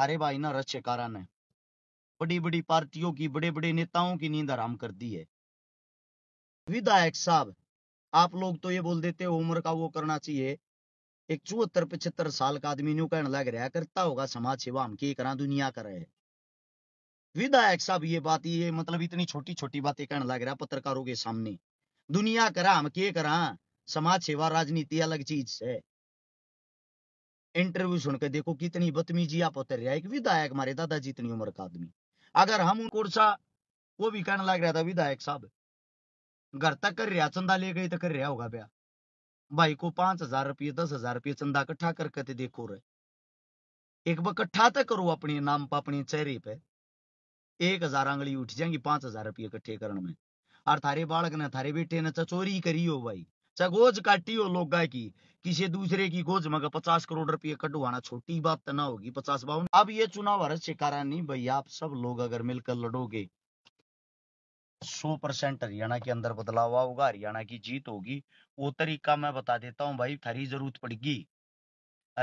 अरे भाई ना रश्य कारण है बड़ी बड़ी पार्टियों की बड़े बड़े नेताओं की नींद आराम कर दी है विधायक साहब आप लोग तो ये बोल देते हो उम्र का वो करना चाहिए एक चौहत्तर पचहत्तर साल का आदमी न्यू कहने लग रहा करता होगा समाज सेवा हम की करा दुनिया कर रहे विधायक साहब ये बात ये मतलब इतनी छोटी छोटी बातें कहने लग रहा पत्रकारों के सामने दुनिया करा हम के करा समाज सेवा राजनीति अलग चीज है इंटरव्यू सुनकर देखो कितनी बदतमीजी आप उतर रहा है एक विधायक हमारे दादाजी इतनी उम्र का आदमी अगर हम उनको वो भी कहने लग रहा था विधायक साहब घर तक कर रहा चंदा ले गए तो कर रहा होगा भैया भाई को पांच हजार रुपये दस हजार रुपये चंदा इकट्ठा करके तो देखो रहे एक बार कट्ठा तो करो अपने नाम पर अपने चेहरे पे एक हजार आंगली उठ जाएंगी पांच हजार रुपये इकट्ठे करने में और थारे बालक ने थारे बेटे ने तो चोरी करी हो भाई सगोज काटी हो लोग की किसी दूसरे की गोज मगर पचास करोड़ रुपये कटवाना छोटी बात तो ना होगी पचास बावन अब ये चुनाव हर से कारा नहीं भाई आप सब लोग अगर मिलकर लड़ोगे सौ परसेंट हरियाणा के अंदर बदलाव होगा हरियाणा की जीत होगी वो तरीका मैं बता देता हूँ भाई थरी जरूरत पड़ेगी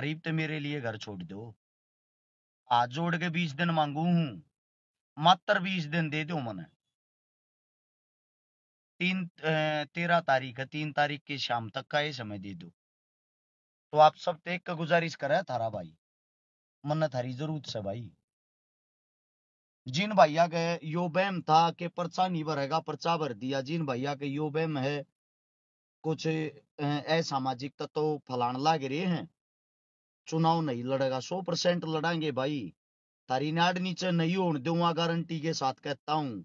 अरीब तो मेरे लिए घर छोड़ दो आज जोड़ के बीस दिन मांगू हूं मात्र बीस दिन दे दो मैंने तीन तेरह तारीख है तीन तारीख की शाम तक का ये समय दे दो तो आप सब देख तो कर गुजारिश करा थारा भाई मन थारी जरूरत से भाई जिन भैया के यो बैम था के पर्चा नहीं भरेगा पर्चा भर दिया जिन भैया के यो बैम है कुछ असामाजिक तत्व फलान लाग रहे हैं चुनाव नहीं लड़ेगा सौ परसेंट लड़ांगे भाई तारी नाड नीचे नहीं होने दूंगा गारंटी के साथ कहता हूँ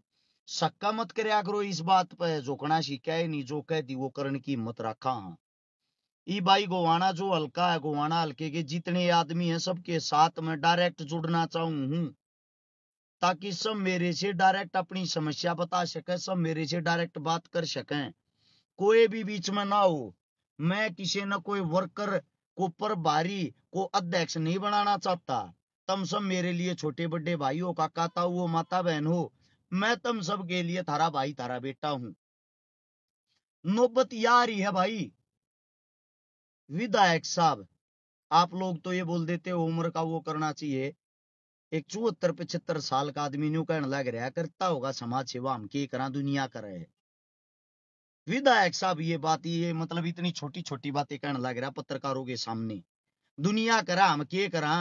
शक्का मत करया करो इस बात पे झोकना सीखा है नहीं जो कहती वो करण की मत रखा हाँ ई भाई गोवाना जो हल्का है गोवाना हल्के के जितने आदमी हैं सबके साथ में डायरेक्ट जुड़ना चाहूं हूं ताकि सब मेरे से डायरेक्ट अपनी समस्या बता सके सब मेरे से डायरेक्ट बात कर सके कोई भी बीच में ना हो मैं किसी न कोई वर्कर को प्रभारी को अध्यक्ष नहीं बनाना चाहता तम सब मेरे लिए छोटे बड़े भाई हो काका ताऊ हो माता बहन हो मैं तुम सब के लिए थारा भाई थारा बेटा हूं नौबत यार ही है भाई विधायक साहब आप लोग तो ये बोल देते हो उम्र का वो करना चाहिए एक चौहत्तर पचहत्तर साल का आदमी न्यू कहने लग रहा करता होगा समाज सेवा हम के करा दुनिया कर रहे विधायक साहब ये बात ये मतलब इतनी छोटी छोटी बातें कहने लग रहा पत्रकारों के सामने दुनिया करा हम के करा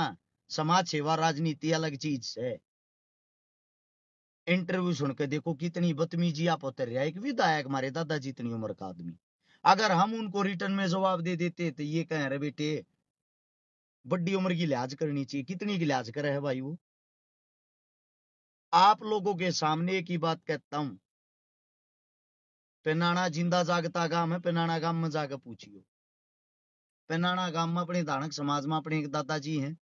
समाज सेवा राजनीति अलग चीज है इंटरव्यू सुन के देखो कितनी बतमीजी आप उतर रहा है एक विधायक हमारे दादाजी इतनी उम्र का आदमी अगर हम उनको रिटर्न में जवाब दे देते तो ये कह रहे बेटे बड़ी उम्र की लिहाज करनी चाहिए कितनी की लिहाज करे है भाई वो आप लोगों के सामने एक ही बात कहता हूं पेनाना जिंदा जागता गांव है पेनाना गांव में जाकर पूछियो पेनाना गांव में अपने धानक समाज में अपने एक दादाजी हैं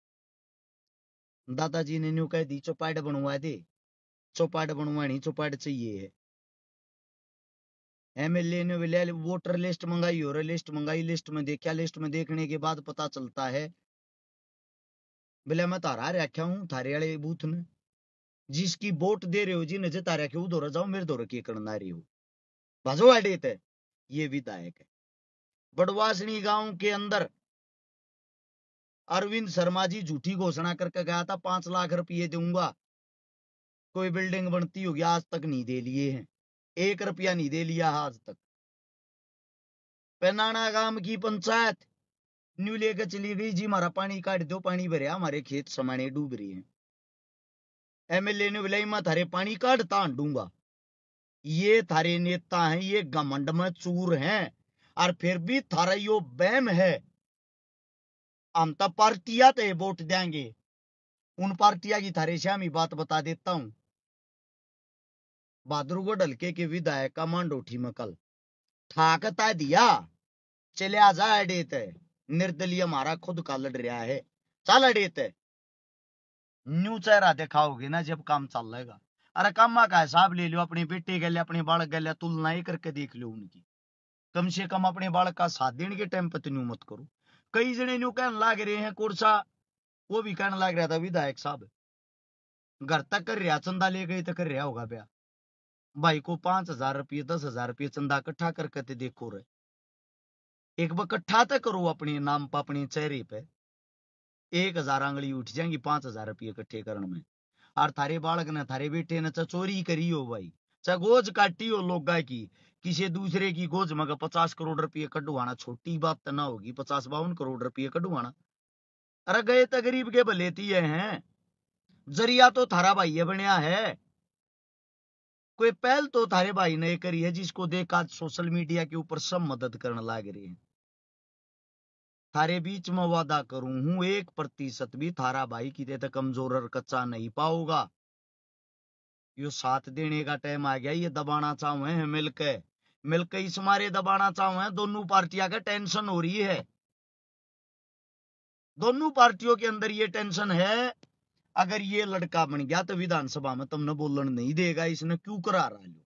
दादाजी ने न्यू कह दी चौपाइड बनवा दे चौपाट बनवाणी चौपाट चाहिए है एमएलए ने बोले वोटर लिस्ट मंगाई और लिस्ट मंगाई लिस्ट में देखा लिस्ट में देखने के बाद पता चलता है बोले मैं तारा रखा हूं थारे वाले बूथ ने जिसकी वोट दे रहे हो जी नजर तारे के उधर जाओ मेरे दौर की करना रही हो भाजो अडेत थे ये विधायक है बड़वासनी गांव के अंदर अरविंद शर्मा जी झूठी घोषणा करके गया था पांच लाख रुपये दूंगा कोई बिल्डिंग बनती होगी आज तक नहीं दे लिए हैं एक रुपया नहीं दे लिया आज तक पैनाना गांव की पंचायत न्यू लेकर चली गई जी हमारा पानी काट दो पानी भरे हमारे खेत समाने डूब रहे हैं एमएलए ने बोला मैं थारे पानी काटता डूंगा ये थारे नेता हैं ये गमंड में चूर हैं और फिर भी थारा यो बैम है हम तो पार्टिया तो वोट देंगे उन पार्टिया की थारे श्यामी बात बता देता हूं बहादुरगढ़ डलके के विधायक का मांडोठी में कल ठाकता दिया चले आ जा अडेत निर्दलीय मारा खुद का लड़ रहा है चल अडेत न्यू चेहरा दिखाओगे ना जब काम चल रहेगा अरे कामा का हिसाब ले लो अपने बेटे गले अपने बालक गले तुलना ही करके देख लो उनकी कम से कम अपने बालक का साथ देने के टाइम पर तो न्यू मत करो कई जने न्यू कहने लाग रहे हैं कोर्सा वो भी कहने लग रहा था विधायक साहब घर तक कर रहा चंदा ले गए तो कर रहा होगा प्या भाई को पांच हजार रुपये दस हजार रुपये चंदा इकट्ठा करके ते देखो रे एक बार इकट्ठा तो करो अपने नाम पर अपने चेहरे पे एक हजार आंगली उठ जाएंगी पांच हजार रुपये इकट्ठे करने में और थारे बालक ने थारे बेटे ने चोरी करी हो भाई चाहे गोज काटी हो लोग की किसी दूसरे की गोज मगर पचास करोड़ रुपये कटवाना छोटी बात तो ना होगी पचास बावन करोड़ रुपये कटवाना अरे गए तो गरीब के बलेती है जरिया तो थारा भाई बनिया है कोई पहल तो थारे भाई ने करी है जिसको देख आज सोशल मीडिया के ऊपर सब मदद करने लाग रहे हैं थारे बीच में वादा करूं हूं एक प्रतिशत भी थारा भाई की तक तो कमजोर और कच्चा नहीं पाओगा यो साथ देने का टाइम आ गया ये दबाना चाहू है मिलके मिलके इस मारे दबाना है दोनों पार्टियां का टेंशन हो रही है दोनों पार्टियों के अंदर ये टेंशन है अगर ये लड़का बन गया तो विधानसभा में तुमने बोलन नहीं देगा इसने क्यों करा रहा लो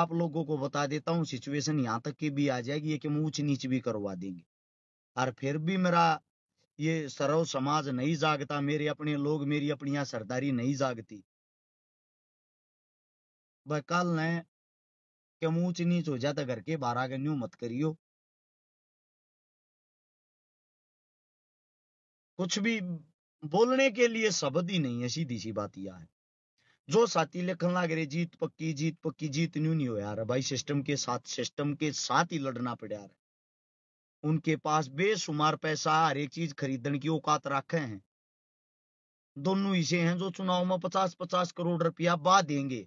आप लोगों को बता देता हूँ सिचुएशन यहाँ तक की भी आ जाएगी ये कि हम ऊंच नीच भी करवा देंगे और फिर भी मेरा ये सर्व समाज नहीं जागता मेरे अपने लोग मेरी अपनी यहाँ सरदारी नहीं जागती कल ने कि ऊंच नीच हो जाता तो घर के बारह गन्यू मत करियो कुछ भी बोलने के लिए शब्द ही नहीं है सीधी सी बात यह है जो साथी लिखन लाग रहे जीत पक्की जीत पक्की जीत न्यू नहीं हो यार भाई सिस्टम के साथ सिस्टम के साथ ही लड़ना पड़े यार उनके पास बेशुमार पैसा हर एक चीज खरीदने की औकात रखे हैं दोनों इसे हैं जो चुनाव में पचास पचास करोड़ रुपया बा देंगे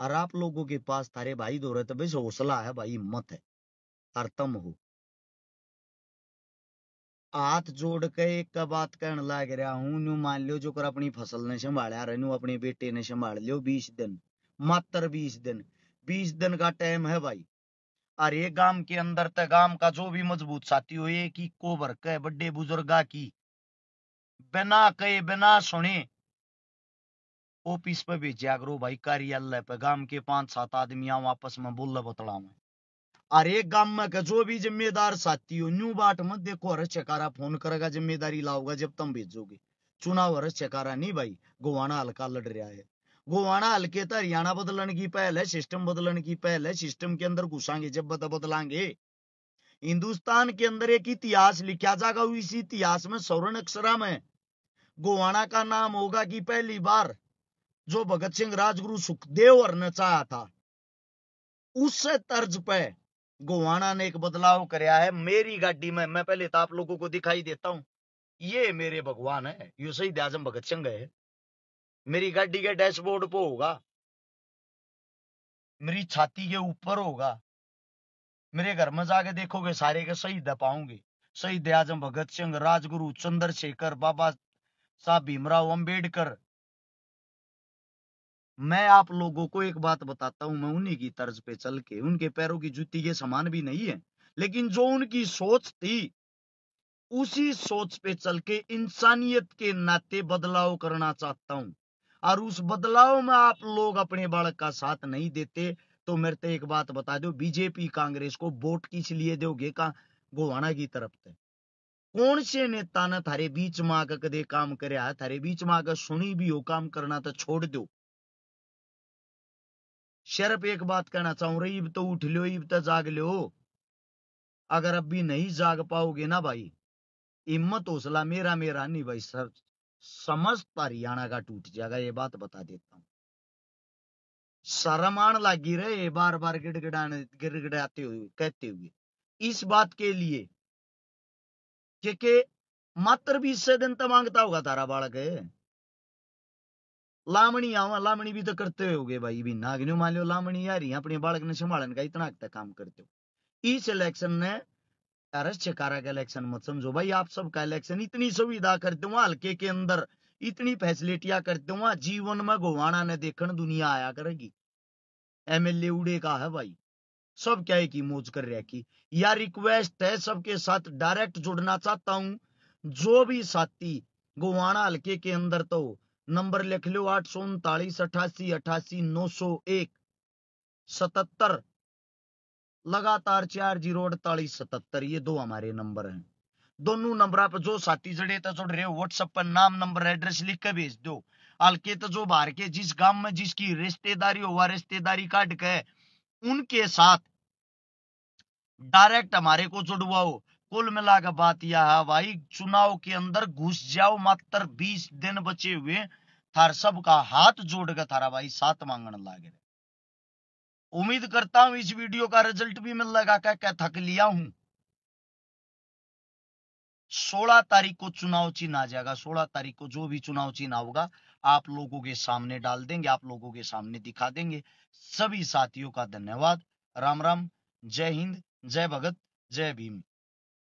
और आप लोगों के पास तारे भाई दो रहे तो भाई हौसला है भाई हिम्मत है और तम हो हाथ जोड़ के एक बात कहने लाग रहा हूं नु मान लियो जो कर अपनी फसल ने संभाला रहे अपने बेटे ने संभाल लियो बीस दिन मात्र बीस दिन बीस दिन का टाइम है भाई और गांव के अंदर तक गांव का जो भी मजबूत साथी हो एक ही कोबर कह बड़े बुजुर्गा की बिना कहे बिना सुने ऑफिस पे भेजा करो भाई कार्यालय पे गांव के पांच सात आदमी आपस में बोल बतला में और एक गांव में का जो भी जिम्मेदार साथी हो न्यू बाट मत देखो अरे चकारा फोन करेगा जिम्मेदारी लाओगा जब तुम भेजोगे चुनाव अरे चकारा नहीं भाई गोवाना हल्का लड़ रहा है गोवाना हल्के तो हरियाणा बदलने की पहल है सिस्टम बदलने की पहल है सिस्टम के अंदर घुसांगे जब बता बदलांगे हिंदुस्तान के अंदर एक इतिहास लिखा जाएगा इस इतिहास में सौरण अक्षरा में गोवाना का नाम होगा कि पहली बार जो भगत सिंह राजगुरु सुखदेव और नचाया था उस तर्ज पर गोवाना ने एक बदलाव कराया है मेरी गाड़ी में मैं पहले तो आप लोगों को दिखाई देता हूँ ये मेरे भगवान है यू सही आजम भगत सिंह है मेरी गाड़ी के डैशबोर्ड पर होगा मेरी छाती के ऊपर होगा मेरे घर में जाके देखोगे सारे के शहीद पाओगे शहीद आजम भगत सिंह राजगुरु चंद्रशेखर बाबा साहब भीमराव अम्बेडकर मैं आप लोगों को एक बात बताता हूं मैं उन्हीं की तर्ज पे चल के उनके पैरों की जूती के समान भी नहीं है लेकिन जो उनकी सोच थी उसी सोच पे चल के इंसानियत के नाते बदलाव करना चाहता हूं और उस बदलाव में आप लोग अपने बालक का साथ नहीं देते तो मेरे तो एक बात बता दो बीजेपी कांग्रेस को वोट किस लिए दोगे का गोवाना की तरफ से कौन से नेता ने थारे बीच मांग कदे काम करे थारे बीच मांग सुनी भी हो काम करना तो छोड़ दो शरफ एक बात कहना चाहूं रही इब तो उठ लो इब तो जाग लो अगर अब भी नहीं जाग पाओगे ना भाई हिम्मत हौसला मेरा मेरा नहीं भाई सर समस्त हरियाणा का टूट जाएगा ये बात बता देता हूं शरमान लागी रहे बार बार गिड़गिड़ाने गिड़गिड़ाते हुए कहते हुए इस बात के लिए के, के मात्र भी इससे दिन तो मांगता होगा तारा बालक लामणी आवा लामणी भी तो करते हो गए भाई भी नागनी मान लो लामणी आ रही अपने बालक ने संभालने का इतना तक काम करते हो इस इलेक्शन ने कारा का इलेक्शन मत समझो भाई आप सबका इलेक्शन इतनी सुविधा करते हो हल्के के अंदर इतनी फैसिलिटियां करते हो जीवन में गोवाना ने देखन दुनिया आया करेगी एमएलए उड़े का है भाई सब क्या है कि मौज कर रहा रखी या रिक्वेस्ट है सबके साथ डायरेक्ट जुड़ना चाहता हूं जो भी साथी गोवाना हल्के के अंदर तो नंबर लिख लो आठ सौ उनतालीस अठासी अठासी नौ सौ एक सतहत्तर लगातार चार जीरो अड़तालीस सतहत्तर ये दो हमारे नंबर हैं दोनों नंबर आप जो साथी जड़े तो जुड़ रहे हो व्हाट्सएप पर नाम नंबर एड्रेस लिख के भेज दो हल्के तो जो बाहर के जिस गांव में जिसकी रिश्तेदारी हो वह रिश्तेदारी काट के उनके साथ डायरेक्ट हमारे को जुड़वाओ कुल मिलाकर बात यह है भाई चुनाव के अंदर घुस जाओ मात्र बीस दिन बचे हुए थार सब का हाथ जोड़ के थारा भाई साथ मांगने लागे उम्मीद करता हूं इस वीडियो का रिजल्ट भी मिल लगा क्या क्या थक लिया हूं सोलह तारीख को चुनाव चिन्ह आ जाएगा सोलह तारीख को जो भी चुनाव चिन्ह होगा आप लोगों के सामने डाल देंगे आप लोगों के सामने दिखा देंगे सभी साथियों का धन्यवाद राम राम जय हिंद जय भगत जय भीम